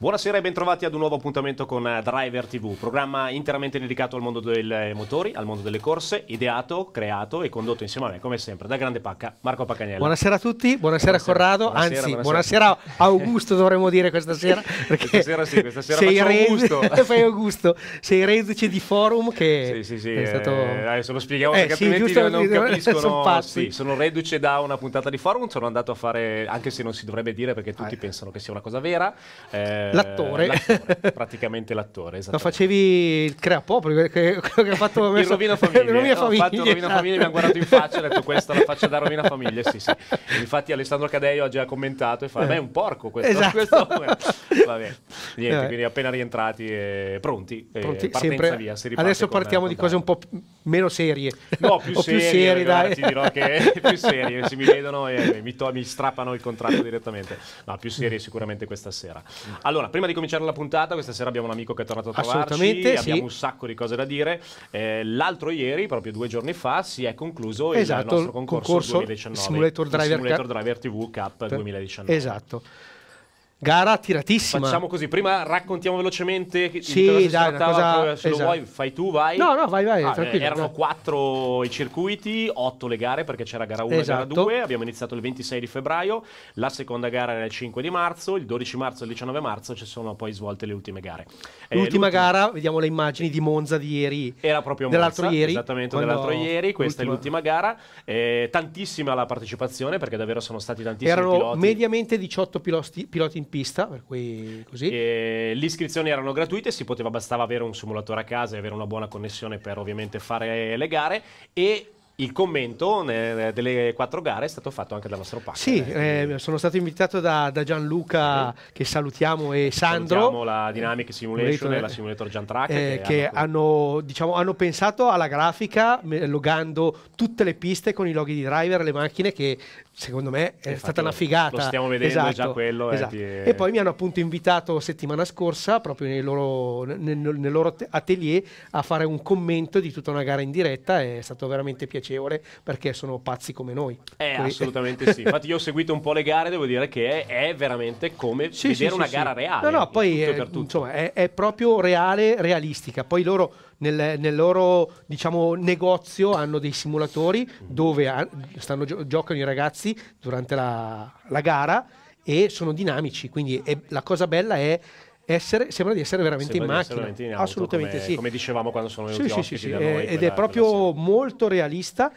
Buonasera e bentrovati ad un nuovo appuntamento con eh, Driver TV, programma interamente dedicato al mondo dei eh, motori, al mondo delle corse, ideato, creato e condotto insieme a me, come sempre, da Grande Pacca, Marco Pacagnello. Buonasera a tutti, buonasera, buonasera Corrado, buonasera, anzi, buonasera. buonasera Augusto dovremmo dire questa sera, perché questa sera sì, questa sera sei re... Augusto. fai Augusto, sei reduce di forum che Sì, sì, sì, è stato... eh, adesso lo spieghiamo eh, perché sì, altrimenti giusto, non capiscono. Sono, sì, sono reduce da una puntata di forum, sono andato a fare, anche se non si dovrebbe dire perché tutti ah. pensano che sia una cosa vera, eh, l'attore. l'attore praticamente l'attore, esatto. Lo facevi il creapop, quello che ha fatto... il messo... Rovina Famiglia. Rovina Famiglia, no, fatto Rovina Famiglia mi ha guardato in faccia e ha detto questa la faccia da Rovina Famiglia, sì sì. Infatti Alessandro Cadeio ha già commentato e fa, beh è un porco questo. Eh, esatto. questo... Vabbè, niente, Vabbè. quindi appena rientrati eh, pronti, eh, pronti sempre. via. Adesso partiamo di cose un po' meno serie. No, più serie, più serie dai. Ti dirò che più serie, se mi vedono e eh, mi, to- mi strappano il contratto direttamente. No, più serie sicuramente questa sera. Allora, allora, prima di cominciare la puntata, questa sera abbiamo un amico che è tornato a trovarci. Assolutamente, abbiamo un sacco di cose da dire. Eh, l'altro ieri, proprio due giorni fa, si è concluso esatto, il nostro concorso, concorso 2019. Simulator Driver, Simulator Driver TV Cup 2019. Esatto. Gara tiratissima. Facciamo così, prima raccontiamo velocemente sì, cosa si trattava, cosa... se esatto. lo vuoi fai tu, vai. No, no, vai, vai, ah, tranquillo. Erano quattro i circuiti, otto le gare perché c'era gara 1 esatto. e gara 2, esatto. abbiamo iniziato il 26 di febbraio, la seconda gara era il 5 di marzo, il 12 marzo e il 19 marzo ci sono poi svolte le ultime gare. Eh, l'ultima, gara, vediamo le immagini di Monza di ieri. Era proprio Monza, dell'altro ieri. Esattamente, dell'altro ieri, questa l'ultima. è l'ultima gara, eh, tantissima la partecipazione perché davvero sono stati tantissimi Erano piloti. mediamente 18 piloti, piloti in pista, per cui così. E le iscrizioni erano gratuite, si poteva, bastava avere un simulatore a casa e avere una buona connessione per ovviamente fare le gare e il commento delle quattro gare è stato fatto anche dal nostro Pac. Sì, eh, sono stato invitato da, da Gianluca, uh che salutiamo, e Sandro. Salutiamo la Dynamic Simulation e la eh, Simulator Giantrack. Eh, che, che hanno, hanno, diciamo, hanno, pensato alla grafica logando tutte le piste con i loghi di driver, le macchine che secondo me è Infatti, stata una figata. Lo stiamo vedendo esatto, già quello. Eh, esatto. Eh, e poi mi hanno appunto invitato settimana scorsa, proprio nel loro, nel, nel loro, atelier, a fare un commento di tutta una gara in diretta. È stato veramente piacevole perché sono pazzi come noi. Eh, Quindi, assolutamente sì. Infatti io ho seguito un po' le gare, devo dire che è, è veramente come sì, vedere sì, una sì, gara reale. No, no, poi tutto è, tutto. Insomma, è, è proprio reale, realistica. Poi loro nel, nel loro diciamo, negozio hanno dei simulatori dove stanno, giocano i ragazzi durante la, la gara e sono dinamici. Quindi è, la cosa bella è essere, sembra di essere veramente sembra in macchina. Veramente in auto, Assolutamente come, sì. Come dicevamo quando sono venuti sì, sì, sì, sì. Ed è proprio molto realista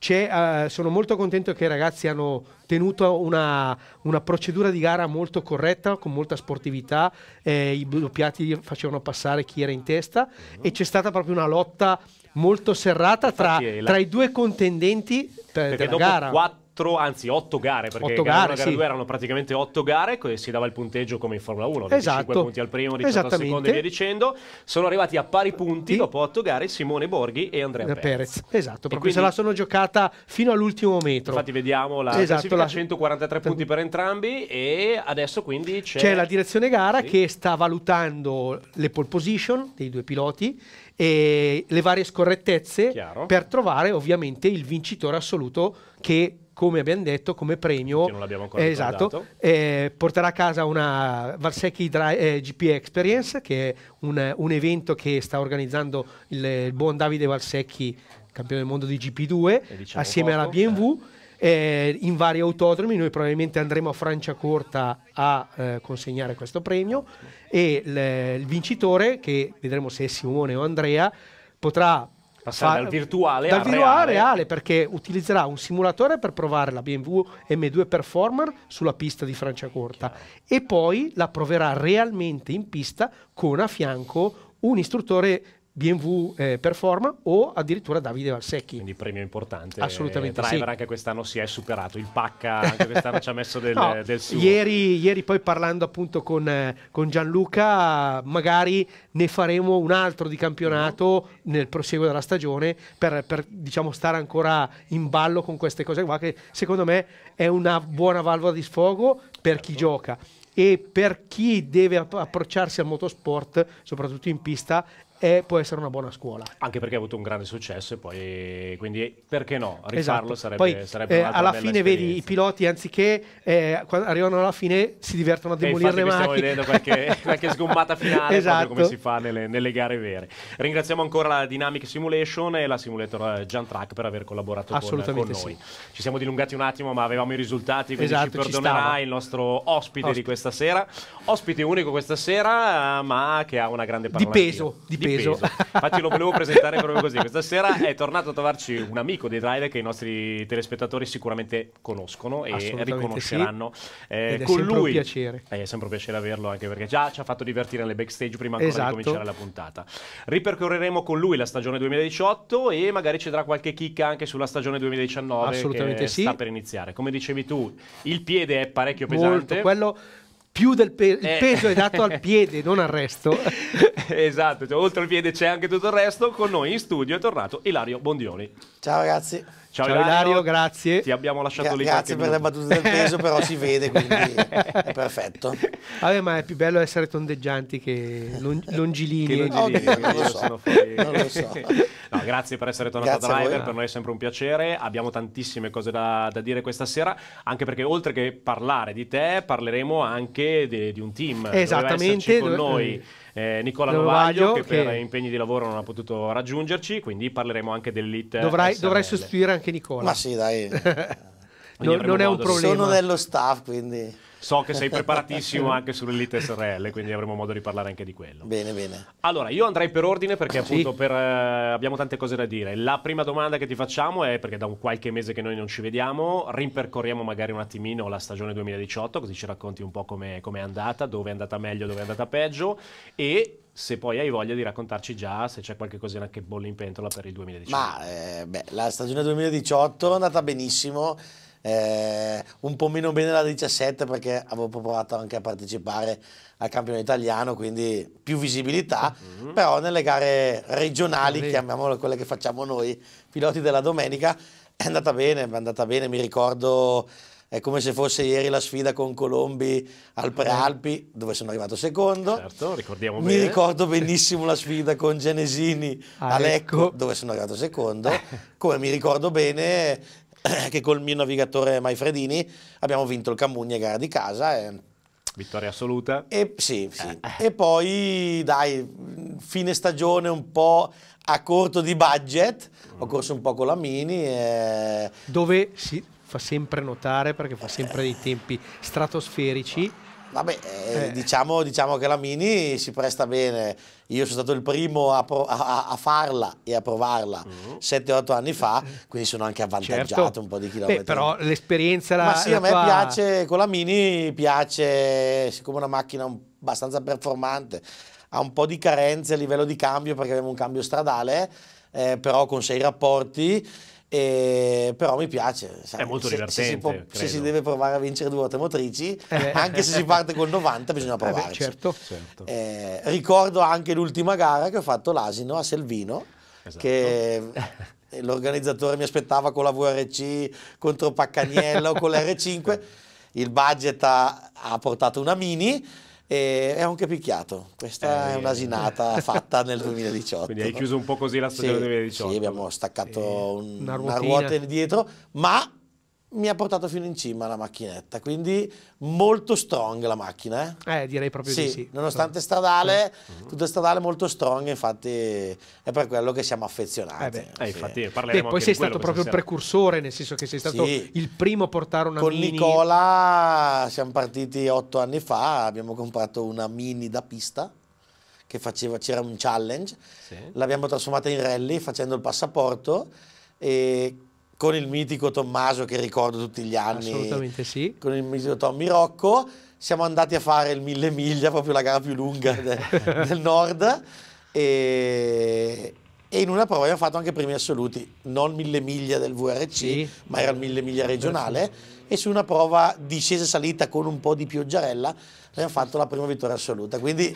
eh, sono molto contento che i ragazzi hanno tenuto una, una, procedura di gara molto corretta, con molta sportività, eh, i doppiati facevano passare chi era in testa uh-huh. e c'è stata proprio una lotta molto serrata tra, eh, la... tra i due contendenti per, della gara. Quattro quattro, anzi otto gare, perché otto gara gare, gara 2 erano praticamente otto gare, e si dava il punteggio come in Formula 1, 25 esatto. punti al primo, 18 al secondo e via dicendo. Sono arrivati a pari punti sì. dopo otto gare Simone Borghi e Andrea Perez. Perez. Esatto, perché se la sono giocata fino all'ultimo metro. Infatti vediamo la esatto, la... 143 punti per entrambi e adesso quindi c'è... c'è la direzione gara sì. che sta valutando le pole position dei due piloti e le varie scorrettezze Chiaro. per trovare ovviamente il vincitore assoluto che come abbiamo detto, come premio, che non l'abbiamo ancora eh, esatto, eh, porterà a casa una Valsecchi eh, GP Experience, che è un, un, evento che sta organizzando il, il buon Davide Valsecchi, campione del mondo di GP2, diciamo assieme poco, alla BMW. Eh, in vari autodromi. Noi probabilmente andremo a Franciacorta a eh, consegnare questo premio e il, il vincitore, che vedremo se è Simone o Andrea, potrà Passare fa, dal virtuale, dal virtuale reale. reale. perché utilizzerà un simulatore per provare la BMW M2 Performer sulla pista di Franciacorta e poi la proverà realmente in pista con a fianco un istruttore BMW eh, Performa o addirittura Davide Valsecchi. Quindi premio importante. Assolutamente. Driver sì. anche quest'anno si è superato, il Pacca anche quest'anno ci ha messo del, no, del suo. Ieri, ieri, poi parlando appunto con, eh, con, Gianluca, magari ne faremo un altro di campionato mm. nel proseguo della stagione per, per diciamo stare ancora in ballo con queste cose qua che secondo me è una buona valvola di sfogo per certo. chi gioca e per chi deve approcciarsi al motorsport, soprattutto in pista, e può essere una buona scuola. Anche perché ha avuto un grande successo e poi quindi perché no? Esatto. Rifarlo esatto. sarebbe, poi, sarebbe eh, alla fine vedi i piloti anziché eh, arrivano alla fine si divertono a eh, demolire le macchine. Stiamo vedendo qualche, qualche sgommata finale esatto. come si fa nelle, nelle, gare vere. Ringraziamo ancora la Dynamic Simulation e la Simulator Jantrack eh, per aver collaborato con, con, noi. Sì. Ci siamo dilungati un attimo ma avevamo i risultati quindi esatto, ci perdonerà ci il nostro ospite, ospite, di questa sera. Ospite unico questa sera eh, ma che ha una grande parola. Di peso. Di peso peso. Infatti lo volevo presentare proprio così. Questa sera è tornato a trovarci un amico dei Driver che i nostri telespettatori sicuramente conoscono e riconosceranno. Sì. Eh, Ed è con lui piacere. Eh, è sempre un piacere averlo anche perché già ci ha fatto divertire nelle backstage prima ancora esatto. di cominciare la puntata. Ripercorreremo con lui la stagione 2018 e magari ci darà qualche chicca anche sulla stagione 2019 Assolutamente che sì. sta per iniziare. Come dicevi tu, il piede è parecchio pesante. Molto, quello più del pe- eh. peso è dato al piede, non al resto. esatto, cioè, oltre al piede c'è anche tutto il resto. Con noi in studio è tornato Ilario Bondioni. Ciao ragazzi. Ciao, Ciao Ilario, Ilario, grazie. Ti abbiamo lasciato Gra- lì. Grazie per le battute del peso, però si vede, quindi è perfetto. Vabbè, ma è più bello essere tondeggianti che lon- longilini. Che longilini Oddio, non, lo so. non lo so. No, grazie per essere tornato grazie a Driver, a per noi è sempre un piacere. Abbiamo tantissime cose da, da, dire questa sera, anche perché oltre che parlare di te, parleremo anche di, di un team. Esattamente. Doveva con noi. Mm eh, Nicola Novaglio, Novaglio, che, che per impegni di lavoro non ha potuto raggiungerci, quindi parleremo anche dell'Elite. Dovrai, dovrai sostituire anche Nicola. Ma sì, dai. non, non è un problema. Sono dello staff, quindi. So che sei preparatissimo anche sull'Elite SRL, quindi avremo modo di parlare anche di quello. Bene, bene. Allora, io andrei per ordine perché appunto sì. per, eh, abbiamo tante cose da dire. La prima domanda che ti facciamo è, perché da un qualche mese che noi non ci vediamo, rimpercorriamo magari un attimino la stagione 2018, così ci racconti un po' come è andata, dove è andata meglio, dove è andata peggio e se poi hai voglia di raccontarci già se c'è qualche cosina che bolle in pentola per il 2018. Ma eh, beh, la stagione 2018 è andata benissimo eh, un po' meno bene la 17 perché avevo provato anche a partecipare al campionato italiano, quindi più visibilità, mm-hmm. però nelle gare regionali, mm-hmm. chiamiamole quelle che facciamo noi, piloti della domenica, è andata bene, è andata bene, mi ricordo è come se fosse ieri la sfida con Colombi al Prealpi, dove sono arrivato secondo. Certo, ricordiamo Mi bene. ricordo benissimo la sfida con Genesini ah, a Lecco, ecco. dove sono arrivato secondo. Come mi ricordo bene eh, che col mio navigatore Maifredini abbiamo vinto il Cambugne gara di casa. E... Eh. Vittoria assoluta. E, sì, sì. Eh, eh. e poi, dai, fine stagione un po' a corto di budget, ho mm. corso un po' con la Mini. E... Dove si fa sempre notare, perché fa sempre dei tempi stratosferici, Vabbè, eh, eh. Diciamo, diciamo, che la Mini si presta bene. Io sono stato il primo a, a, a farla e a provarla mm. 7-8 anni fa, quindi sono anche avvantaggiato certo. un po' di chilometri. Beh, però l'esperienza la Ma sì, la a me tua... piace, con la Mini piace, siccome è una macchina abbastanza performante, ha un po' di carenze a livello di cambio perché abbiamo un cambio stradale, eh, però con sei rapporti e, però mi piace. Sai, è molto divertente. Se si, può, se si, deve provare a vincere due ruote motrici, eh, eh. anche se si parte col 90, bisogna provare. Eh certo. certo. Eh, ricordo anche l'ultima gara che ho fatto l'asino a Selvino, esatto. che l'organizzatore mi aspettava con la VRC contro Paccaniello, con l'R5. Il budget ha, ha portato una mini e ho anche picchiato. Questa eh, è un'asinata fatta nel 2018. Quindi hai chiuso un po' così la stagione sì, 2018. Sì, abbiamo staccato sì. Eh, un, una, una ruota indietro, ma mi ha portato fino in cima la macchinetta, quindi molto strong la macchina. Eh, eh direi proprio sì, di sì. Nonostante stradale, mm. Mm-hmm. tutto stradale molto strong, infatti è per quello che siamo affezionati. Eh beh, eh, infatti sì. parleremo beh, poi sei stato proprio il precursore, nel senso che sei stato sì. il primo a portare una Con mini. Con Nicola siamo partiti otto anni fa, abbiamo comprato una mini da pista che faceva, c'era un challenge, l'abbiamo trasformata in rally facendo il passaporto e con il mitico Tommaso che ricordo tutti gli anni. Assolutamente sì. Con il mitico Tommy Rocco. Siamo andati a fare il mille miglia, proprio la gara più lunga de, del nord. E, e, in una prova abbiamo fatto anche premi assoluti, non mille miglia del VRC, sì. ma era il mille miglia regionale. E su una prova discesa e salita con un po' di pioggiarella abbiamo fatto la prima vittoria assoluta. Quindi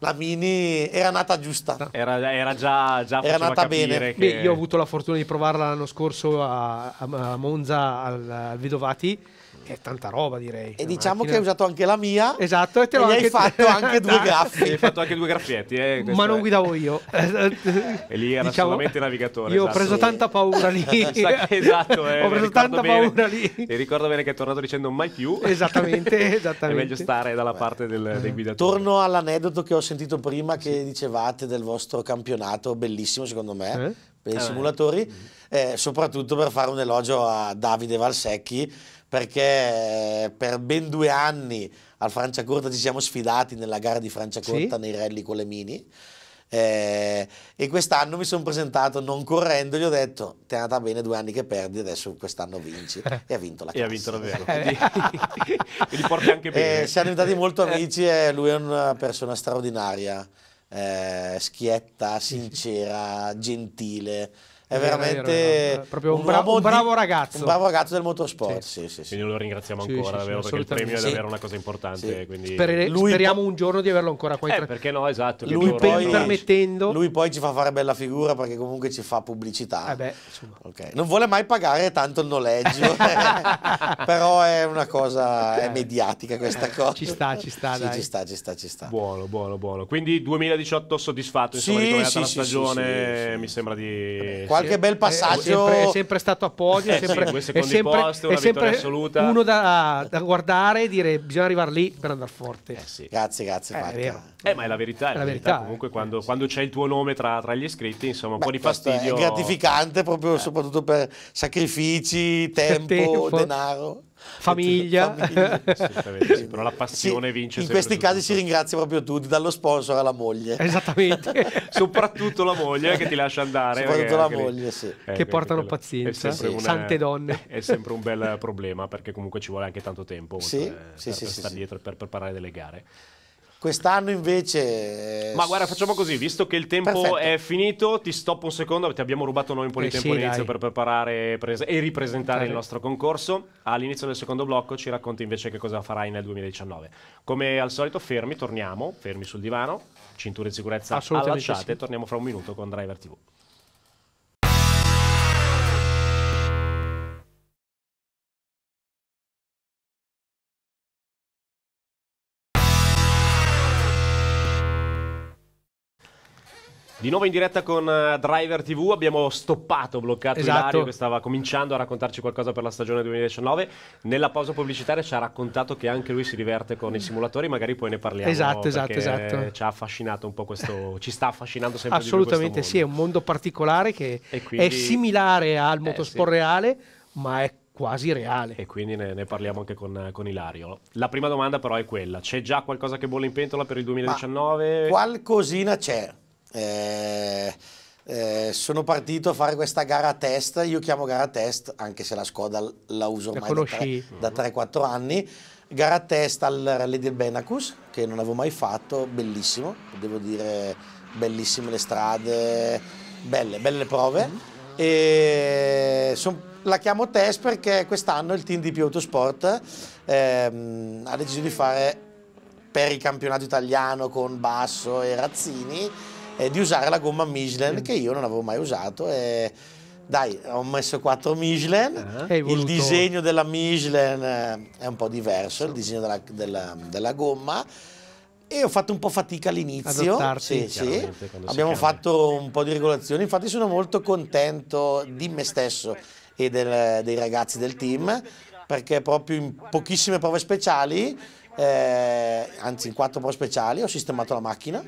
la Mini era nata giusta. Era, era già, già era nata bene. Che... Beh, io ho avuto la fortuna di provarla l'anno scorso a, a Monza al, al Vidovati è tanta roba, direi. E diciamo macchina... che hai usato anche la mia. Esatto, e te l'ho anche... hai fatto anche due graffi. hai fatto anche due graffietti, eh, Ma non è... guidavo io. e lì era diciamo, solamente navigatore. Io esatto. ho preso tanta paura lì. esatto, eh, ho preso tanta bene, paura lì. E ricordo bene che è tornato dicendo mai più. Esattamente, esattamente. È meglio stare dalla parte del, uh dei guidatori. Torno all'aneddoto che ho sentito prima che sì. dicevate del vostro campionato, bellissimo secondo me. Uh-huh per i eh. simulatori, Eh, soprattutto per fare un elogio a Davide Valsecchi perché per ben due anni al Francia Corta ci siamo sfidati nella gara di Francia Corta sì. nei rally con le mini. Eh, e quest'anno mi sono presentato non correndo, gli ho detto: Ti è andata bene due anni che perdi, adesso quest'anno vinci. E ha vinto la classe. E ha vinto davvero. e li porti anche bene. Eh, siamo diventati molto amici e lui è una persona straordinaria, eh, schietta, sincera, gentile è veramente vero, vero. Un, bravo, un, bravo ragazzo. Un bravo ragazzo del motorsport. Sì. Sì, sì, sì. Quindi lo ringraziamo ancora, davvero, perché il premio è davvero una cosa importante. Quindi... Sper- speriamo po- un giorno di averlo ancora qua in eh, Perché no, esatto. Lui poi, permettendo... lui poi ci fa fare bella figura perché comunque ci fa pubblicità. Eh beh, okay. Non vuole mai pagare tanto il noleggio, però è una cosa è eh. mediatica questa cosa. Ci sta, ci sta, sì, ci sta, ci sta, ci sta. Buono, buono, buono. Quindi 2018 soddisfatto, insomma, sì, di come è stata la stagione, mi sembra di qualche bel passaggio. È sempre, è sempre stato a podio, è eh, sempre, è sempre, posto, è sempre uno da, da, guardare e dire bisogna arrivare lì per andare forte. Eh sì. Grazie, grazie. Eh, eh ma è la verità. È la, verità. verità. Comunque, quando, sì. quando, c'è il tuo nome tra, tra gli iscritti, insomma, un Beh, po' di fastidio. È gratificante proprio, eh. soprattutto per sacrifici, tempo, tempo. denaro famiglia. famiglia. sì, però la passione sì, vince. In questi tutto. casi si ringrazia proprio tutti, dallo sponsor alla moglie. Esattamente. soprattutto la moglie eh, che ti lascia andare. Eh, soprattutto la moglie, lì, sì. Eh, che portano pazienza, sì. una, sante donne. È sempre un bel problema perché comunque ci vuole anche tanto tempo sì, per, sì, per, sì, per sì, stare dietro e per preparare delle gare. Quest'anno invece. Eh, Ma guarda, facciamo così: visto che il tempo Perfetto. è finito, ti stoppo un secondo. Ti abbiamo rubato noi un po' di eh tempo sì, all'inizio dai. per preparare prese- e ripresentare dai. il nostro concorso. All'inizio del secondo blocco ci racconti invece che cosa farai nel 2019. Come al solito, fermi, torniamo, fermi sul divano, cinture di sicurezza allacciate. Sì. Torniamo fra un minuto con Driver TV. Di nuovo in diretta con eh, Driver TV, abbiamo stoppato, bloccato esatto. Ilario che stava cominciando a raccontarci qualcosa per la stagione 2019. Nella pausa pubblicitaria ci ha raccontato che anche lui si diverte con i simulatori, magari poi ne parliamo. Esatto, esatto, esatto. Ci ha affascinato un po' questo, ci sta affascinando sempre Assolutamente sì, è un mondo particolare che quindi, è similare al eh, motorsport eh, sì. reale, ma è quasi reale. E quindi ne, ne parliamo anche con, con, Ilario. La prima domanda però è quella, c'è già qualcosa che bolle in pentola per il 2019? Ma qualcosina c'è eh, eh, sono partito a fare questa gara test, io chiamo gara test, anche se la Skoda la uso ormai da, da 3-4 mhm. anni, gara test al Rally del Benacus, che non avevo mai fatto, bellissimo, devo dire bellissime le strade, belle, belle prove. Mm -hmm. E son, la chiamo test perché quest'anno il team di Più Autosport ehm, ha deciso di fare per il campionato italiano con Basso e Razzini eh, di usare la gomma Michelin che io non avevo mai usato. E, dai, ho messo quattro Michelin, eh, il disegno della Michelin eh, è un po' diverso, il disegno della, della, della gomma e ho fatto un po' fatica all'inizio. Sì, sì. Abbiamo fatto un po' di regolazioni, infatti sono molto contento di me stesso e del, dei ragazzi del team perché proprio in pochissime prove speciali, eh, anzi in quattro prove speciali, ho sistemato la macchina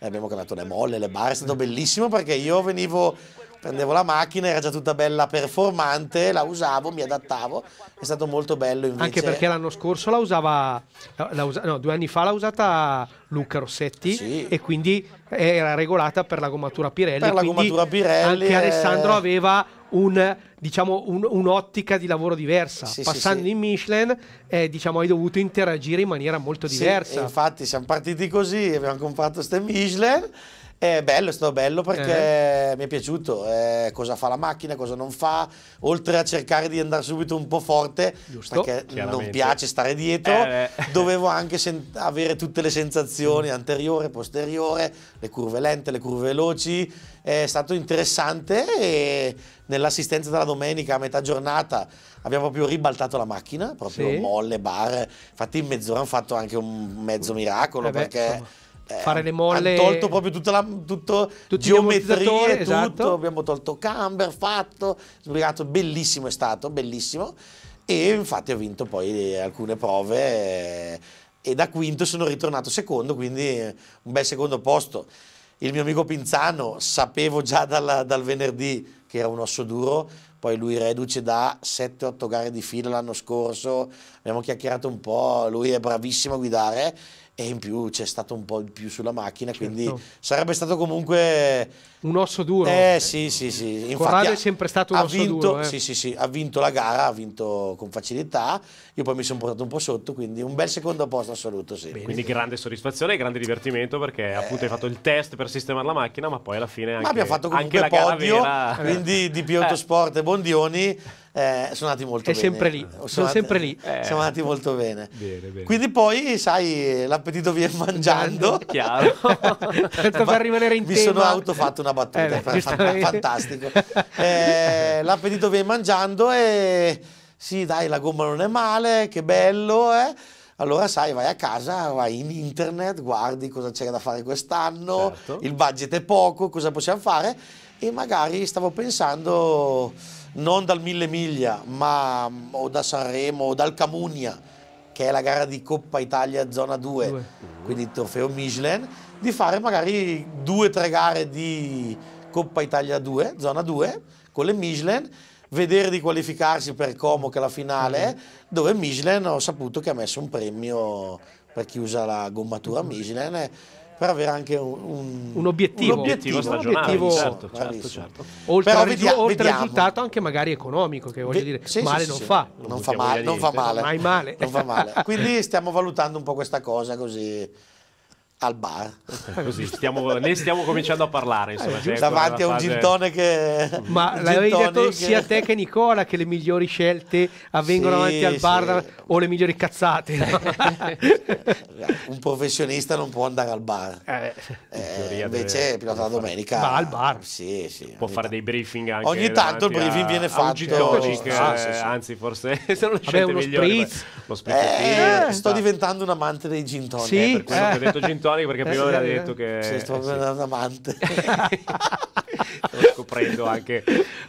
e abbiamo cambiato le molle, le barre, è stato bellissimo perché io venivo, prendevo la macchina, era già tutta bella performante, la usavo, mi adattavo, è stato molto bello invece. Anche perché l'anno scorso la usava, la usa, no, due anni fa l'ha usata Luca Rossetti sì. e quindi era regolata per la gommatura Pirelli. Per la gommatura Pirelli. Anche Alessandro aveva un, diciamo, un, un'ottica di lavoro diversa. Sì, Passando sì, sì. in Michelin, eh, diciamo, hai dovuto interagire in maniera molto diversa. infatti, siamo partiti così, abbiamo comprato queste Michelin è bello, è stato bello perché eh. mi è piaciuto eh, cosa fa la macchina, cosa non fa, oltre a cercare di andare subito un po' forte, Giusto, perché non piace stare dietro, eh, eh. dovevo anche avere tutte le sensazioni anteriore, posteriore, le curve lente, le curve veloci, è stato interessante e nell'assistenza della domenica a metà giornata abbiamo proprio ribaltato la macchina, proprio sì. molle, bar, infatti in mezz'ora hanno fatto anche un mezzo eh miracolo eh perché... Insomma eh, fare le molle. Abbiamo tolto proprio tutta la tutto Tutti geometrie, tutto. Esatto. Abbiamo tolto camber, fatto, sbrigato. Bellissimo è stato, bellissimo. E infatti ho vinto poi alcune prove eh, e da quinto sono ritornato secondo, quindi un bel secondo posto. Il mio amico Pinzano, sapevo già dalla, dal venerdì che era un osso duro, poi lui reduce da 7-8 gare di fila l'anno scorso, abbiamo chiacchierato un po', lui è bravissimo a guidare e in più c'è stato un po' di più sulla macchina, certo. quindi sarebbe stato comunque un osso duro. Eh sì, sì, sì. Infatti ha, è sempre stato un osso vinto, duro. Eh. Sì, sì, sì, ha vinto la gara, ha vinto con facilità. Io poi mi sono portato un po' sotto, quindi un bel secondo posto assoluto, sì. Bene. Quindi grande soddisfazione e grande divertimento perché eh. appunto hai fatto il test per sistemare la macchina, ma poi alla fine anche, ma abbiamo fatto anche la podio, gara eh. quindi di Piotto eh. Sport e Bondioni eh, sono andati molto è bene. Sempre lì. Sono, sono andati, sempre lì. Eh. Siamo andati molto bene. bene, bene. Quindi poi, sai, l'appetito viene mangiando. Chiaro. per rimanere in mi tema. Mi sono autofatto una una battuta, eh, fa, fa, fantastico. eh, l'appetito viene mangiando e sì dai la gomma non è male, che bello eh? Allora sai, vai a casa, vai in internet, guardi cosa c'è da fare quest'anno, certo. il budget è poco, cosa possiamo fare e magari stavo pensando non dal Mille Miglia, ma mm, o da Sanremo o dal Camunia, che è la gara di Coppa Italia Zona 2, 2. quindi il trofeo Michelin, di fare magari due o tre gare di Coppa Italia 2, Zona 2, con le Michelin, vedere di qualificarsi per Como che è la finale, mm. dove Michelin ho saputo che ha messo un premio per chi usa la gommatura mm-hmm. Michelin per avere anche un, un, un obiettivo, un obiettivo, un obiettivo certo, certo, certo. Oltre, al, risultato anche magari economico, che voglio dire, sì, male sì, non, sì. Fa. Non, non, fa male, non fa male. Non fa male. Quindi stiamo valutando un po' questa cosa così al bar. Così, stiamo, ne stiamo cominciando a parlare. Insomma, eh, cioè, davanti a un fase... gintone che... Ma l'avevi detto che... sia te che Nicola che le migliori scelte avvengono sì, davanti al sì. bar o le migliori cazzate. un professionista non può andare al bar. Eh, eh, invece deve... pilota la domenica... Va al bar. Sì, sì, può fare dei briefing anche. Ogni tanto il briefing a... viene fatto. Che, anzi, forse se non scelte Vabbè, migliori. Spritz. lo spritz. Eh, sto diventando un amante dei gintoni. Sì, eh, per quello che ho eh. detto gintoni storico perché prima aveva eh, detto che... Sei stato eh, un sì. amante. scoprendo anche,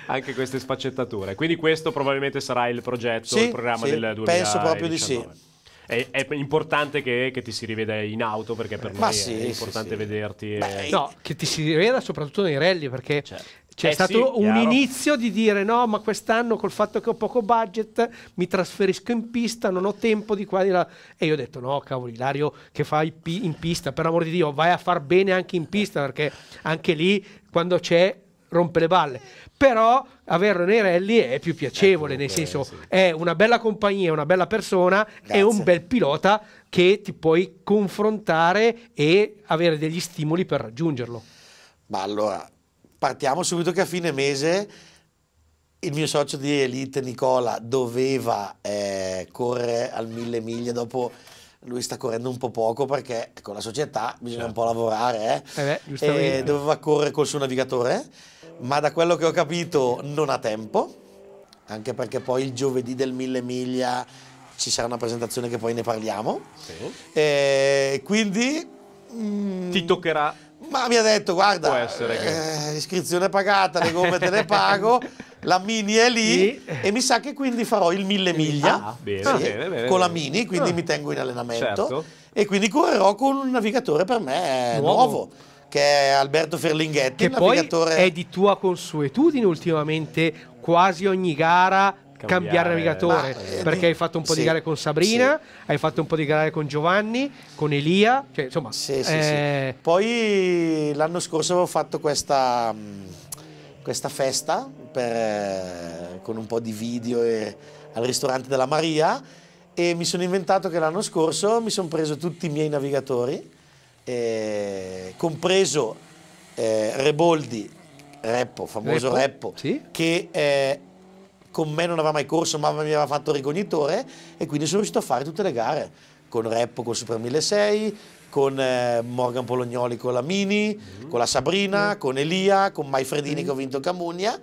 anche, queste sfaccettature. Quindi questo probabilmente sarà il progetto, sì, il programma sì, del 2019. Penso proprio di sì. È, è, importante che, che, ti si riveda in auto perché per Ma noi sì, è importante sì. vederti. Beh, e... No, che ti si riveda soprattutto nei rally perché certo. C'è eh stato sì, un chiaro. inizio di dire no, ma quest'anno col fatto che ho poco budget mi trasferisco in pista, non ho tempo di qua di là. E io ho detto no, cavolo Ilario, che fai in pista? Per amor di Dio, vai a far bene anche in pista perché anche lì quando c'è rompe le balle. Però averlo nei rally è più piacevole, eh, nel senso sì. è una bella compagnia, una bella persona, Grazie. è un bel pilota che ti puoi confrontare e avere degli stimoli per raggiungerlo. Ma allora partiamo subito che a fine mese il mio socio di Elite Nicola doveva eh, correre al mille miglia dopo lui sta correndo un po' poco perché con ecco, la società bisogna certo. un po' certo. lavorare eh? Eh beh, e doveva correre col suo navigatore ma da quello che ho capito non ha tempo anche perché poi il giovedì del mille miglia ci sarà una presentazione che poi ne parliamo sì. Eh, quindi mm, ti toccherà ma mi ha detto, guarda, Può essere che... eh, iscrizione pagata, le gomme te le pago, la Mini è lì sì. e mi sa che quindi farò il mille miglia ah, bene, sì, bene, bene, con la Mini, quindi ah. mi tengo in allenamento certo. e quindi correrò con un navigatore per me nuovo. nuovo che è Alberto Ferlinghetti, che poi navigatore... è di tua consuetudine ultimamente, quasi ogni gara cambiare, cambiare navigatore Ma, eh, perché hai fatto un po' sì, di gare con Sabrina, sì. hai fatto un po' di gare con Giovanni, con Elia, cioè, insomma. Sì, eh... Poi l'anno scorso avevo fatto questa, mm, questa festa per, eh, con un po' di video e, al ristorante della Maria e mi sono inventato che l'anno scorso mi sono preso tutti i miei navigatori, eh, compreso eh, Reboldi, Reppo, famoso Reppo, Reppo sì? che eh, con me non aveva mai corso, ma mi aveva fatto ricognitore e quindi sono riuscito a fare tutte le gare, con Reppo col Super 1600, con eh, Morgan Polognoli con la Mini, mm -hmm. con la Sabrina, mm -hmm. con Elia, con Maifredini mm -hmm. che ho vinto Camugna,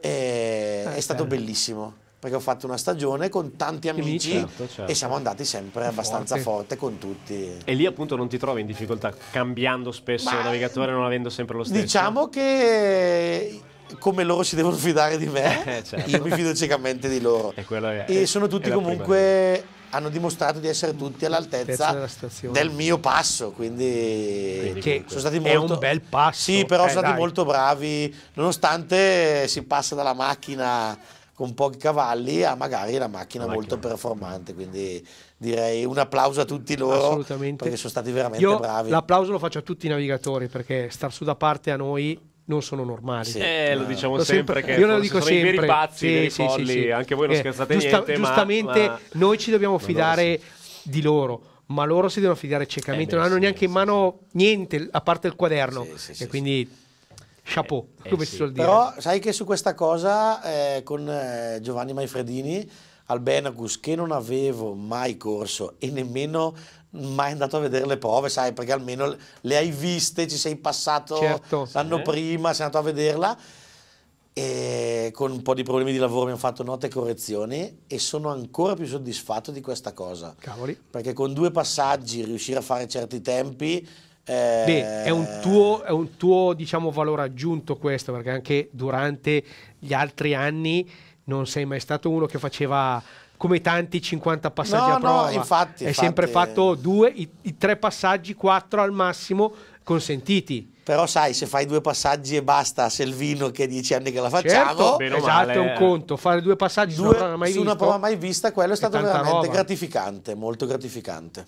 e ah, è stato bello. Certo. bellissimo perché ho fatto una stagione con tanti amici certo, certo. e siamo andati sempre abbastanza forte. forte. con tutti. E lì appunto non ti trovi in difficoltà cambiando spesso Ma, il navigatore non avendo sempre lo stesso? Diciamo che come loro si devono fidare di me, eh, certo. io mi fido ciecamente di loro. E, è, e sono tutti comunque, hanno dimostrato di essere tutti all'altezza del mio passo, quindi, quindi che sono stati molto... È un bel passo. Sì, però eh, sono stati dai. molto bravi, nonostante si passa dalla macchina con pochi cavalli a magari la macchina, la molto macchina. performante. Quindi direi un applauso a tutti loro perché sono stati veramente Io bravi. L'applauso lo faccio a tutti i navigatori perché star su da parte a noi non sono normali. Sì, eh, eh, lo diciamo lo sempre, sempre, che io lo dico sempre. i veri pazzi, sì, folli, sì, anche voi non eh, scherzate giusta, niente, Giustamente ma, ma... noi ci dobbiamo fidare di loro ma loro si devono fidare ciecamente, eh beh, non hanno sì, neanche sì, in mano sì. niente a parte il quaderno e quindi chapeau, eh, eh come si suol dire. Però sai che su questa cosa eh, con eh, Giovanni Maifredini al Benacus che non avevo mai corso e nemmeno mai andato a vedere le prove, sai, perché almeno le hai viste, ci sei passato certo, l'anno sì, prima, sei andato a vederla e con un po' di problemi di lavoro mi hanno fatto note e correzioni e sono ancora più soddisfatto di questa cosa. Cavoli. Perché con due passaggi riuscire a fare certi tempi Beh, è un eh, tuo, è un tuo diciamo, valore aggiunto questo, perché anche durante gli altri anni non sei mai stato uno che faceva come tanti 50 passaggi no, a prova. No, infatti. Hai sempre fatto due, i, i, tre passaggi, quattro al massimo consentiti. Però sai, se fai due passaggi e basta a Selvino che è dieci anni che la facciamo... Certo, esatto, è un eh. conto. Fare due passaggi due, su una prova mai vista, quello è stato veramente roba. gratificante, molto gratificante.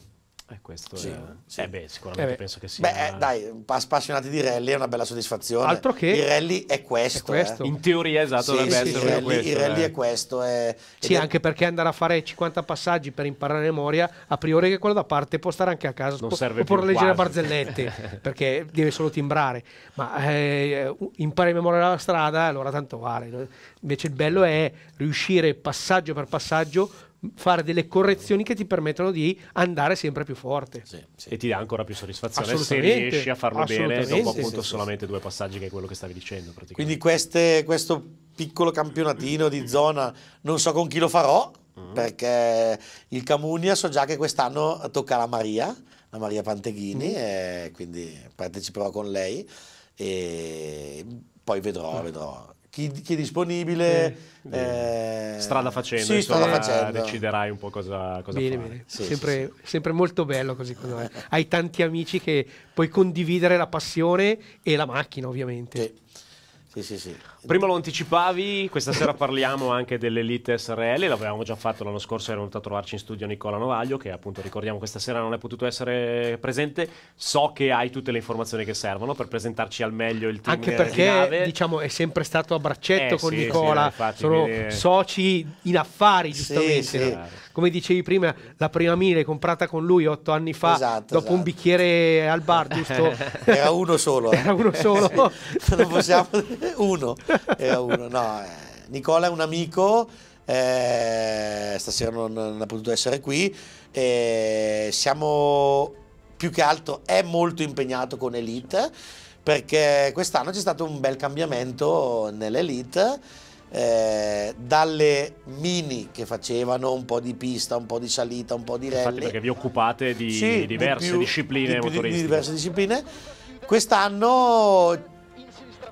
E eh, questo sì, è... Sì. Eh beh, sicuramente eh penso che sia. Beh, eh, dai, appassionati di rally è una bella soddisfazione. Altro che il rally è questo. È questo. Eh. In teoria, esatto, sì, sì, il rally, questo, il rally eh. è questo. È... Sì, anche perché andare a fare 50 passaggi per imparare a memoria, a priori che quello da parte può stare anche a casa, non può, serve oppure leggere barzellette, perché deve solo timbrare. Ma impari a memoria la strada, allora tanto vale. Invece il bello è riuscire passaggio per passaggio fare delle correzioni che ti permettono di andare sempre più forte sì, sì. e ti dà ancora più soddisfazione se riesci a farlo bene dopo appunto sì, solamente due passaggi che è quello che stavi dicendo quindi queste, questo piccolo campionatino di zona non so con chi lo farò mm. perché il Camunia so già che quest'anno tocca alla Maria la Maria Panteghini mm. e quindi parteciperò con lei e poi vedrò, mm. vedrò chi, chi è disponibile. Sì. Eh, strada facendo, sì, strada facendo. deciderai un po' cosa, cosa bene, fare. Bene. Sì, sempre, sì. sempre, molto bello così. Hai tanti amici che puoi condividere la passione e la macchina, ovviamente. Sì, sì, sì. sì. Prima lo anticipavi, questa sera parliamo anche dell'Elite SRL, l'avevamo già fatto l'anno scorso, era venuto a trovarci in studio Nicola Novaglio, che appunto ricordiamo questa sera non è potuto essere presente. So che hai tutte le informazioni che servono per presentarci al meglio il team Anche perché, di diciamo, è sempre stato a braccetto eh, con sì, Nicola, sì, infatti, sono mi... soci in affari, giustamente. Sì, Come dicevi prima, la prima mire comprata con lui otto anni fa, esatto, dopo esatto. un bicchiere al bar, giusto? era uno solo. Era uno solo. non possiamo... uno. e uno, no, eh. Nicola è un amico, eh, stasera non, non ha potuto essere qui, eh, siamo più che altro, è molto impegnato con Elite, perché quest'anno c'è stato un bel cambiamento nell'Elite. Eh, dalle mini che facevano un po' di pista, un po' di salita, un po' di rally. Infatti perché vi occupate di sì, diverse di più, discipline di, più, di, di diverse discipline. Quest'anno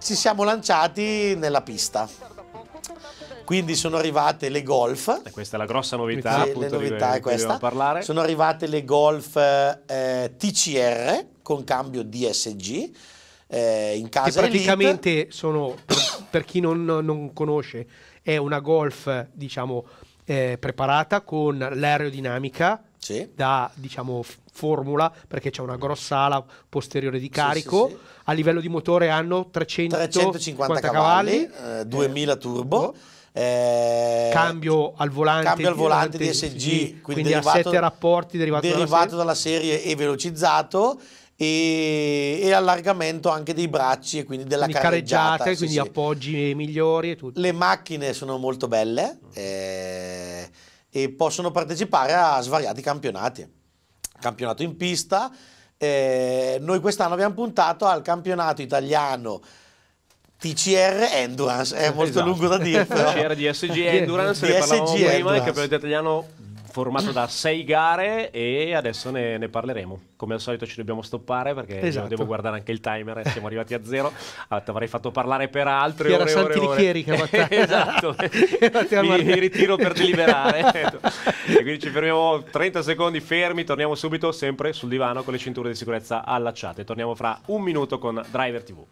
ci siamo lanciati nella pista. Quindi sono arrivate le golf. E questa è la grossa novità. Sì, le novità è questa. Sono arrivate le golf eh, TCR con cambio DSG. Eh, in casa che praticamente Elite. sono, per chi non, non conosce, è una golf, diciamo, eh, preparata con l'aerodinamica sì. da diciamo formula perché c'è una grossa ala posteriore di carico. Sì, sì, sì. A livello di motore hanno 300, 350 cavalli, cavalli eh, 2000 eh, turbo. Eh, cambio al volante, cambio al volante di SG, quindi, quindi derivato, a 7 rapporti derivato, derivato dalla, serie. dalla serie e velocizzato e, e, allargamento anche dei bracci e quindi della quindi carreggiata, carreggiata sì, quindi sì. appoggi migliori e tutto. Le macchine sono molto belle eh, e possono partecipare a svariati campionati campionato in pista. Eh, noi quest'anno abbiamo puntato al campionato italiano TCR Endurance, è molto esatto. lungo da dire TCR di SG Endurance, DSG ne parlavamo prima, il campionato italiano formato da sei gare e adesso ne, ne, parleremo. Come al solito ci dobbiamo stoppare perché esatto. devo guardare anche il timer, eh, siamo arrivati a zero. Ah, Ti avrei fatto parlare per altre Chiara ore, Santi ore, ore. che ha Esatto, mi, mi ritiro per deliberare. e quindi ci fermiamo 30 secondi fermi, torniamo subito sempre sul divano con le cinture di sicurezza allacciate. Torniamo fra un minuto con Driver TV.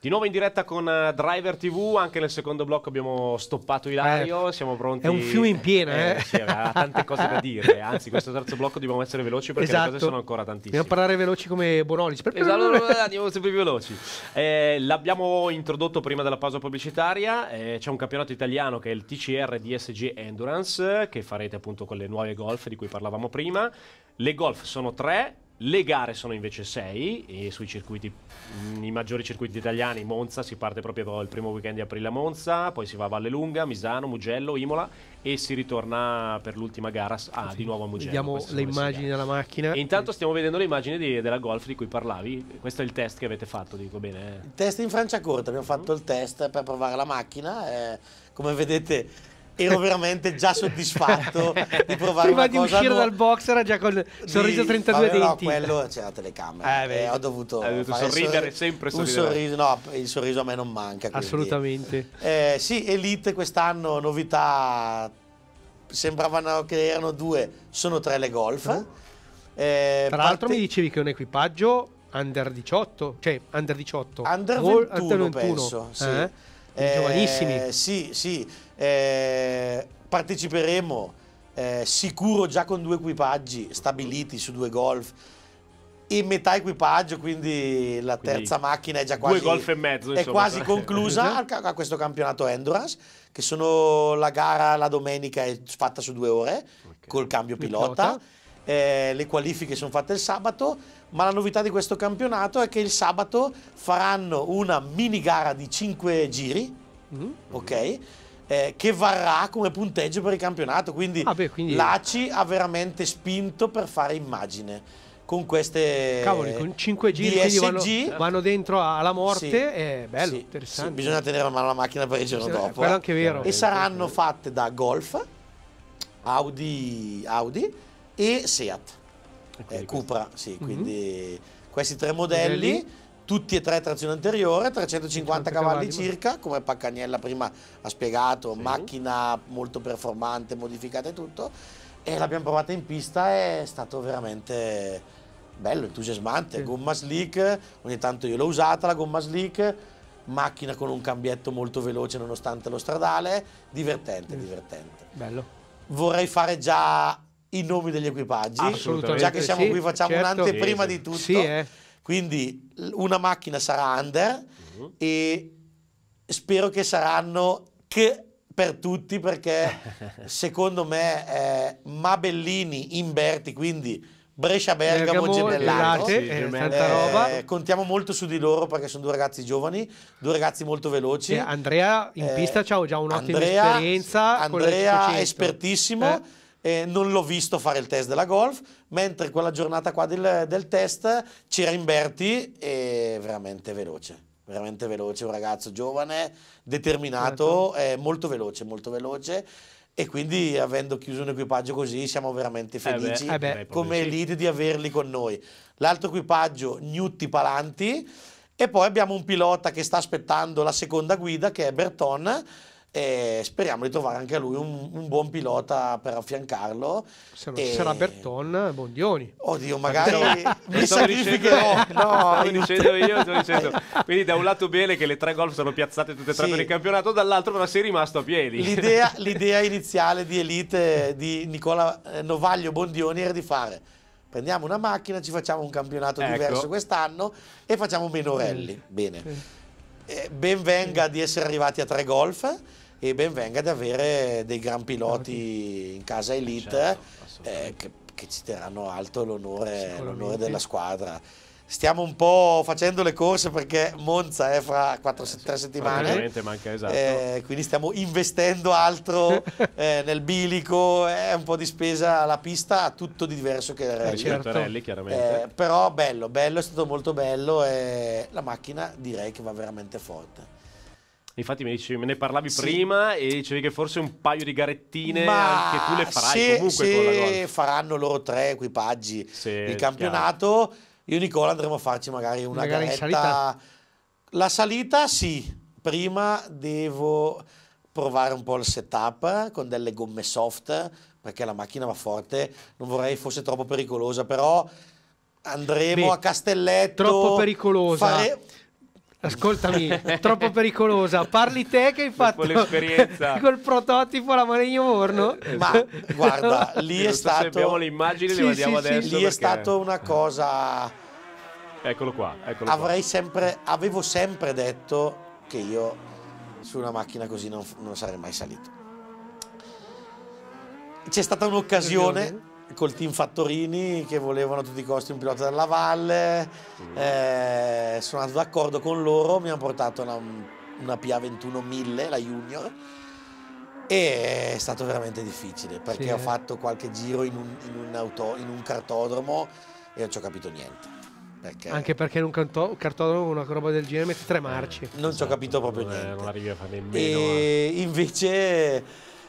Di nuovo in diretta con eh, Driver TV, anche nel secondo blocco abbiamo stoppato Ilario, eh, siamo pronti. È un fiume in piena, eh? eh. Sì, aveva tante cose da dire, anzi questo terzo blocco dobbiamo essere veloci perché esatto. le cose sono ancora tantissime. Dobbiamo parlare veloci come Bonolici. Esatto, eh, andiamo sempre più veloci. Eh, l'abbiamo introdotto prima della pausa pubblicitaria, eh, c'è un campionato italiano che è il TCR DSG Endurance che farete appunto con le nuove golf di cui parlavamo prima. Le golf sono tre, le gare sono invece 6 e sui circuiti, mm, i maggiori circuiti italiani, Monza, si parte proprio il primo weekend di aprile a Monza, poi si va a Vallelunga, Misano, Mugello, Imola e si ritorna per l'ultima gara ah, di nuovo a Mugello. Vediamo le immagini della macchina. E intanto stiamo vedendo le immagini di, della Golf di cui parlavi, questo è il test che avete fatto, dico bene. Il eh. test in Francia corta, abbiamo fatto mm. il test per provare la macchina, eh, come vedete ero veramente già soddisfatto di provare Prima di uscire nuova. dal box era già col sorriso di, 32 vabbè, denti. No, quello c'era la telecamera. Eh, beh, eh, ho dovuto, dovuto sorridere sempre. Sorridere. Sorriso, no, il sorriso a me non manca. Quindi. Assolutamente. Eh, sì, Elite quest'anno, novità, sembravano che erano due, sono tre le golf. Uh eh, Tra l'altro mi dicevi che un equipaggio under 18, cioè under 18. Under 21, under 21. penso, sì. Eh? eh, giovanissimi. Sì, sì, eh, parteciperemo eh, sicuro già con due equipaggi stabiliti su due golf e metà equipaggio, quindi la quindi terza macchina è già quasi, mezzo, è quasi conclusa a questo campionato Endurance, che sono la gara la domenica è fatta su due ore okay. col cambio pilota, pilota. Eh, le qualifiche sono fatte il sabato ma la novità di questo campionato è che il sabato faranno una mini gara di 5 giri, mm -hmm. ok? Eh, che varrà come punteggio per il campionato, quindi, ah beh, quindi... l'ACI ha veramente spinto per fare immagine con queste Cavoli, con 5 giri vanno, vanno, dentro alla morte sì, è bello, sì, interessante sì, bisogna tenere a mano la macchina per il giorno sì, dopo eh. anche vero. e saranno fatte da Golf Audi, Audi e Seat eh, Cupra, sì, mm-hmm. quindi questi tre modelli, modelli, tutti e tre trazione anteriore, 350 cavalli, cavalli, circa, come Paccagnella prima ha spiegato, sì. macchina molto performante, modificata e tutto, e l'abbiamo provata in pista, è stato veramente bello, entusiasmante, sì. gomma slick, ogni tanto io l'ho usata la gomma slick, macchina con un cambietto molto veloce nonostante lo stradale, divertente, mm. divertente. Bello. Vorrei fare già i nomi degli equipaggi, Assolutamente, già che siamo sì, qui facciamo certo. un'anteprima di tutto. Sì, eh. Quindi una macchina sarà under uh mhm. -huh. e spero che saranno che per tutti perché secondo me eh, Mabellini, Imberti, quindi Brescia, Bergamo, Gemellato. Sì, eh, eh, contiamo molto su di loro perché sono due ragazzi giovani, due ragazzi molto veloci. Sì, Andrea in eh, pista ha già un'ottima esperienza. Andrea espertissimo eh eh, non l'ho visto fare il test della golf, mentre quella giornata qua del, del test c'era Imberti e veramente veloce veramente veloce, un ragazzo giovane, determinato, certo. eh, molto veloce, molto veloce. E quindi avendo chiuso un equipaggio così siamo veramente eh felici eh beh, eh beh, come elite di averli con noi. L'altro equipaggio, Gnutti Palanti, e poi abbiamo un pilota che sta aspettando la seconda guida che è Berton e speriamo di trovare anche a lui un, un buon pilota per affiancarlo. Se non e... sarà Berton, Bondioni. Oddio, magari mi sacrificherò. No, no, dicendo io, sto dicendo. Quindi da un lato bene che le tre golf sono piazzate tutte e tre sì. per il campionato, dall'altro però sei rimasto a piedi. L'idea, l'idea iniziale di Elite di Nicola eh, Novaglio Bondioni era di fare prendiamo una macchina, ci facciamo un campionato ecco. diverso quest'anno e facciamo meno rally. Bene ben venga di essere arrivati a tre golf e ben venga di avere dei gran piloti in casa elite eh, certo, eh, che, che ci terranno alto l'onore della squadra stiamo un po' facendo le corse perché Monza è fra 4 eh, tre sì, settimane. Manca, esatto. eh, quindi stiamo investendo altro eh, nel bilico, è un po' di spesa alla pista, tutto di diverso che il rally. Certo. rally chiaramente. Eh, però bello, bello, è stato molto bello e la macchina direi che va veramente forte. Infatti dice, me ne parlavi sì. prima e dicevi che forse un paio di garettine Ma anche tu le farai se, comunque se faranno loro tre equipaggi sì, il campionato. Chiaro io e Nicola andremo a farci magari una magari garetta. Salita. La salita sì, prima devo provare un po' il setup con delle gomme soft perché la macchina va forte, non vorrei fosse troppo pericolosa, però andremo Beh, a Castelletto. Troppo pericolosa. Fare... Ascoltami, troppo pericolosa. Parli te che hai fatto l'esperienza col prototipo alla Maregno Morno. Eh, ma guarda, lì è stato. So abbiamo l'immagine, sì, le vediamo sì, adesso. Sì. Lì perché... è stata una cosa. Eccolo qua. Eccolo Avrei qua. sempre, avevo sempre detto che io su una macchina così non, non sarei mai salito. C'è stata un'occasione col team Fattorini che volevano a tutti i costi un pilota della valle, mm. eh, sono andato d'accordo con loro, mi hanno portato una, una PA21 1000, la Junior, e è stato veramente difficile perché sì. ho fatto qualche giro in un, in un, auto, in un cartodromo e non ci ho capito niente. Perché... Anche perché in un canto, cartodromo una roba del genere mette tre eh, marce. Non esatto, ci ho esatto. capito proprio eh, non niente. Non arrivi a fare nemmeno. E a... Eh. invece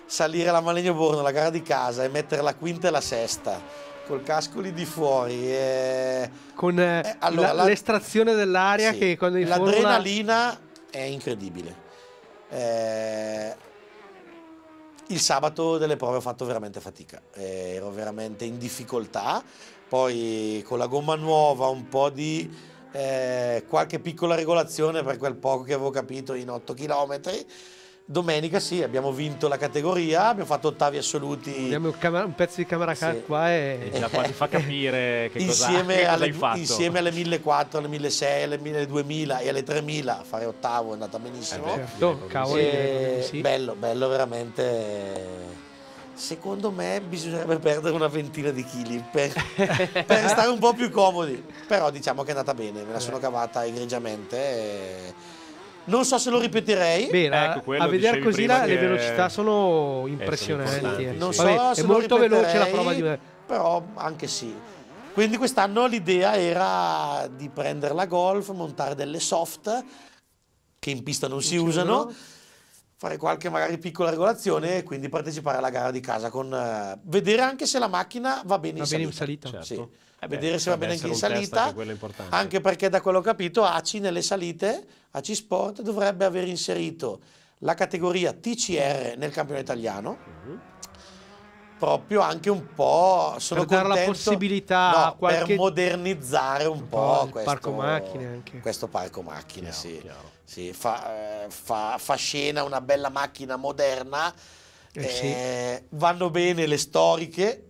salire la Malegno Borno, la gara di casa e mettere la quinta e la sesta col casco lì di fuori e... con eh, eh allora, l'estrazione dell'aria sì, che quando in l'adrenalina formula... è incredibile eh, il sabato delle prove ho fatto veramente fatica eh, ero veramente in difficoltà poi con la gomma nuova un po' di eh, qualche piccola regolazione per quel poco che avevo capito in 8 km Domenica sì, abbiamo vinto la categoria, abbiamo fatto ottavi assoluti. Abbiamo un, un, pezzo di camera sì. qua e... e già quasi fa capire che insieme cosa, alle, che cosa Insieme alle 1400, alle 1600, alle 2000 e alle 3000 fare ottavo è andata benissimo. Eh, certo, ecco, cavolo. Eh, eh, sì. Bello, bello veramente secondo me bisognerebbe perdere una ventina di chili per, per, stare un po' più comodi. Però diciamo che è andata bene, me la sono cavata egregiamente. E non so se lo ripeterei. Bene, ecco, a vedere così la, le velocità sono impressionanti. Eh. Non so Vabbè, se è molto veloce la prova di... Però anche sì. Quindi quest'anno l'idea era di prendere la golf, montare delle soft che in pista non, non si usano. Vero? fare qualche magari piccola regolazione e quindi partecipare alla gara di casa con uh, vedere anche se la macchina va bene, va in, bene salita. in salita. Certo. Sì. Eh beh, vedere se va bene anche in salita, anche, anche perché da quello che ho capito ACI nelle salite, ACI Sport dovrebbe aver inserito la categoria TCR nel campionato italiano. Mm -hmm proprio anche un po' sono per dare contento, la possibilità no, a qualche... per modernizzare un, un po', po questo parco macchine anche questo parco macchine chiaro, sì, chiaro. sì fa, eh, fa, fa, scena una bella macchina moderna eh, eh, sì. vanno bene le storiche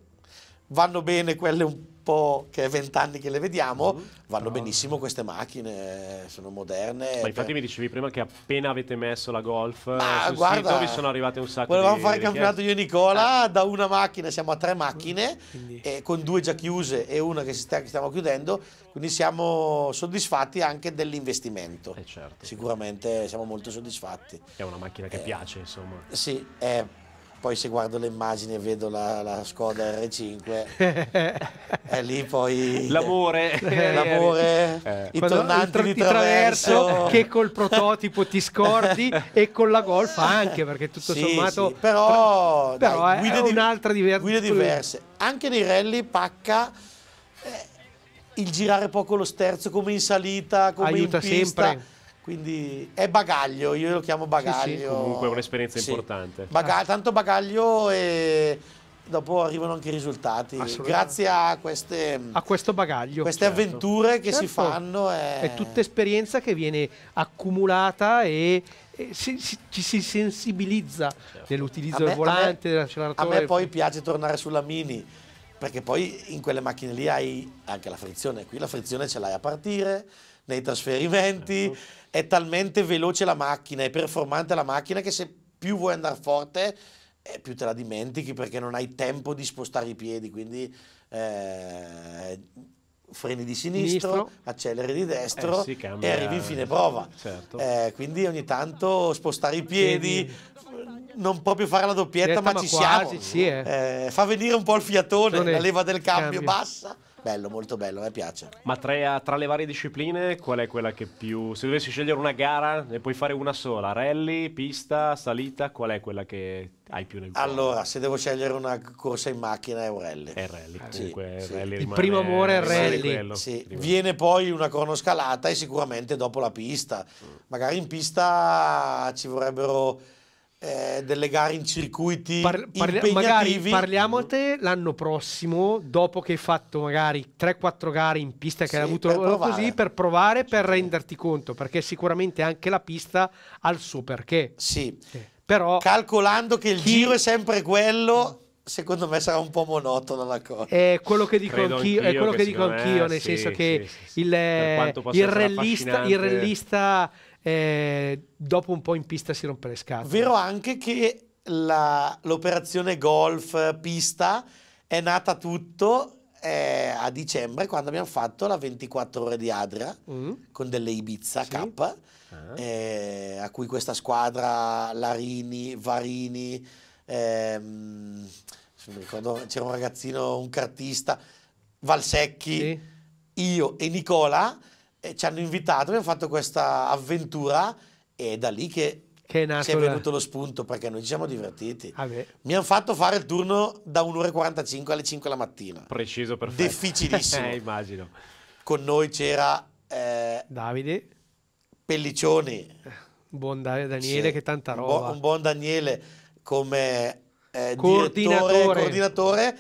vanno bene quelle un tempo che è vent'anni che le vediamo, mm vanno no. Ah. benissimo queste macchine, sono moderne. Ma infatti per... mi dicevi prima che appena avete messo la Golf Ma sul guarda, sito vi sono arrivate un sacco volevamo di Volevamo fare il campionato io e Nicola, eh. Ah. da una macchina siamo a tre macchine, mm, e con due già chiuse e una che, sta, che stiamo chiudendo, quindi siamo soddisfatti anche dell'investimento. Eh certo. Sicuramente siamo molto soddisfatti. È una macchina che eh. piace, insomma. Sì, è poi se guardo le immagini e vedo la, la Skoda R5 è lì poi l'amore l'amore eh. i tornanti tr di traverso, traverso che col prototipo ti scordi e con la Golf anche perché tutto sì, sommato sì, però, tra... però dai, eh, guide è un'altra diversa guide diverse anche nei rally pacca eh, il girare poco lo sterzo come in salita come aiuta in pista sempre quindi è bagaglio, io lo chiamo bagaglio. Sì, sì. Comunque è un'esperienza sì. importante. Baga tanto bagaglio e dopo arrivano anche i risultati. Grazie a queste a questo bagaglio, queste certo. avventure che certo. si fanno. È... è... tutta esperienza che viene accumulata e, e si, si, ci si sensibilizza certo. nell'utilizzo del volante, dell'acceleratore. A me poi piace tornare sulla Mini perché poi in quelle macchine lì hai anche la frizione. Qui la frizione ce l'hai a partire, nei trasferimenti. Certo è talmente veloce la macchina e performante la macchina che se più vuoi andare forte eh, più te la dimentichi perché non hai tempo di spostare i piedi, quindi eh, freni di sinistro, Ministro. acceleri di eh, destro eh, sì, e arrivi in fine prova. Certo. Eh, quindi ogni tanto spostare i piedi, piedi. non proprio fare la doppietta, Dieta, ma, ma, ci quasi, siamo. Sì, eh. Eh, fa venire un po' il fiatone, Sono la leva del cambio, cambio. bassa. Bello, molto bello, a me piace. Ma tra, tra, le varie discipline, qual è quella che più... Se dovessi scegliere una gara, ne puoi fare una sola, rally, pista, salita, qual è quella che hai più nel cuore? Allora, se devo scegliere una corsa in macchina è un rally. È rally, eh, comunque sì, rally sì. Il primo amore è rally. Sì, Viene poi una cronoscalata e sicuramente dopo la pista. Mm. Magari in pista ci vorrebbero eh, delle gare in circuiti Par- parli- magari parliamo te l'anno prossimo dopo che hai fatto magari 3-4 gare in pista che sì, hai avuto per così per provare per sì. renderti conto perché sicuramente anche la pista ha il suo perché sì, però calcolando che il chi... giro è sempre quello secondo me sarà un po' monotona la cosa. È quello che dico Credo anch'io, anch'io, che dico anch'io me, nel sì, senso che sì, sì, il, il, rallista, il, rallista, eh, dopo un po' in pista si rompe le scatole. Vero anche che la, l'operazione golf pista è nata tutto eh, a dicembre quando abbiamo fatto la 24 ore di Adria mm. con delle Ibiza sì. K ah. Eh. eh, a cui questa squadra Larini, Varini ehm, ricordo, c'era un ragazzino, un cartista Valsecchi sì. io e Nicola e ci hanno invitato, abbiamo fatto questa avventura e è da lì che, che è nato è venuto lo spunto perché noi ci siamo divertiti. Ah Mi hanno fatto fare il turno da 1 e 45 alle 5 la mattina. Preciso, perfetto. Difficilissimo. eh, immagino. Con noi c'era eh, Davide Pelliccioni. Buon Daniele, sì, che tanta roba. Un, buon, un buon Daniele come eh, coordinatore. Direttore, coordinatore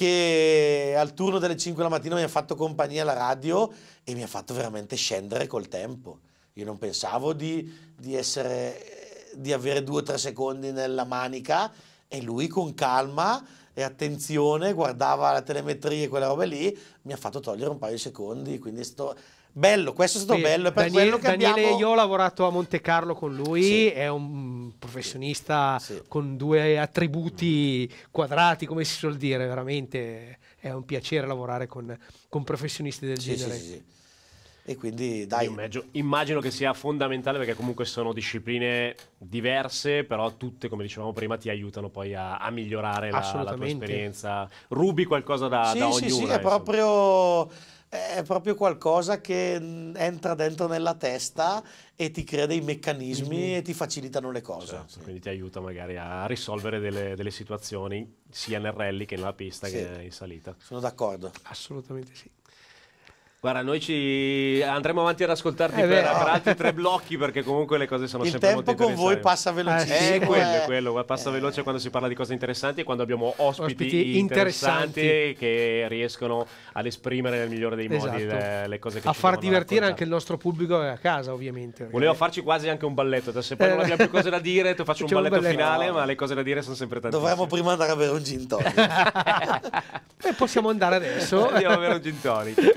che al turno delle 5 della mattina mi ha fatto compagnia alla radio e mi ha fatto veramente scendere col tempo. Io non pensavo di, di, essere, di avere due o tre secondi nella manica e lui con calma e attenzione guardava la telemetria e quelle robe lì, mi ha fatto togliere un paio di secondi, quindi sto, Bello, questo è stato Beh, bello. È per Daniele, che Daniele abbiamo... io ho lavorato a Monte Carlo con lui, sì. è un professionista sì. con due attributi quadrati, come si suol dire, veramente è un piacere lavorare con, con professionisti del sì, genere. Sì, e quindi dai. Immagino, immagino, che sia fondamentale perché comunque sono discipline diverse, però tutte, come dicevamo prima, ti aiutano poi a, a migliorare la, la, tua esperienza. Rubi qualcosa da, sì, da ognuno. Sì, sì, è proprio è proprio qualcosa che mm, entra dentro nella testa e ti crea dei meccanismi mm -hmm. e ti facilitano le cose. Certo, sì. Quindi ti aiuta magari a risolvere delle, delle, situazioni sia nel rally che nella pista sì. che in salita. Sono d'accordo. Assolutamente sì. Guarda, noi ci andremo avanti ad ascoltarti per, per, altri tre blocchi perché comunque le cose sono Il sempre molto interessanti. Il tempo con voi passa velocissimo. Eh, eh quello, quello, passa eh. veloce quando si parla di cose interessanti e quando abbiamo ospiti, ospiti interessanti, interessanti, che riescono ad esprimere nel migliore dei esatto. modi le, le, cose che A far divertire anche il nostro pubblico a casa, ovviamente. Volevo farci quasi anche un balletto, se poi non eh. abbiamo più cose da dire, ti faccio un balletto, un balletto, finale, no. ma le cose da dire sono sempre tante. Dovremmo prima andare a bere un gin tonic. e possiamo andare adesso. Andiamo a bere un gin tonic.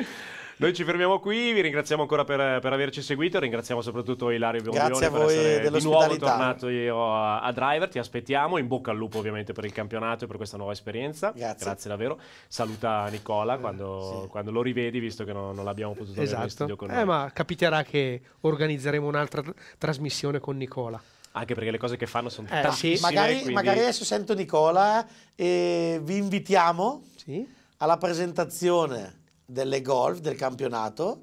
Noi ci fermiamo qui, vi ringraziamo ancora per, per averci seguito, ringraziamo soprattutto Ilario Bombione per essere di nuovo tornato io a, a, Driver, ti aspettiamo, in bocca al lupo ovviamente per il campionato e per questa nuova esperienza, grazie, grazie davvero, saluta Nicola quando, eh, sì. quando, lo rivedi visto che non, non l'abbiamo potuto esatto. avere in esatto. studio con eh, ma capiterà che organizzeremo un'altra tr trasmissione con Nicola anche perché le cose che fanno sono eh, tantissime. Sì, magari, quindi... magari, adesso sento Nicola e vi invitiamo sì? alla presentazione delle golf del campionato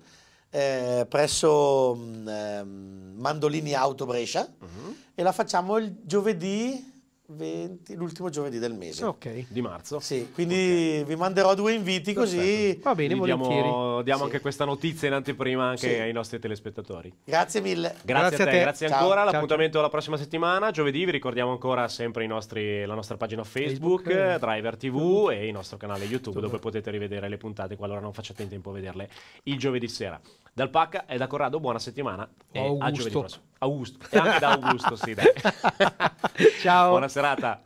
eh, presso eh, Mandolini Auto Brescia uh mhm. -huh. e la facciamo il giovedì 20, l'ultimo giovedì del mese. Ok. Di marzo. Sì, quindi okay. vi manderò due inviti così. Perfetto. Va bene, Diamo, diamo sì. anche questa notizia in anteprima anche sì. ai nostri telespettatori. Grazie mille. Grazie, grazie a te, te. grazie ciao. ancora. Ciao, L'appuntamento ciao. prossima settimana, giovedì, vi ricordiamo ancora sempre nostri, la nostra pagina Facebook, Facebook. Driver TV e il nostro canale YouTube Tutto. dove potete rivedere le puntate qualora non facciate in tempo a vederle il giovedì sera. Dal Pacca e da Corrado, buona settimana e a giovedì prossimo. Augusto, e anche da Augusto, sì, dai. Ciao. Buona serata.